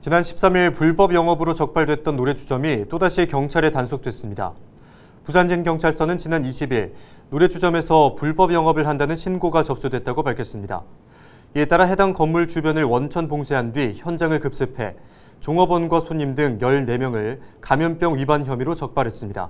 지난 13일 불법 영업으로 적발됐던 노래주점이 또다시 경찰에 단속됐습니다. 부산진경찰서는 지난 20일 노래주점에서 불법 영업을 한다는 신고가 접수됐다고 밝혔습니다. 이에 따라 해당 건물 주변을 원천 봉쇄한 뒤 현장을 급습해 종업원과 손님 등 14명을 감염병 위반 혐의로 적발했습니다.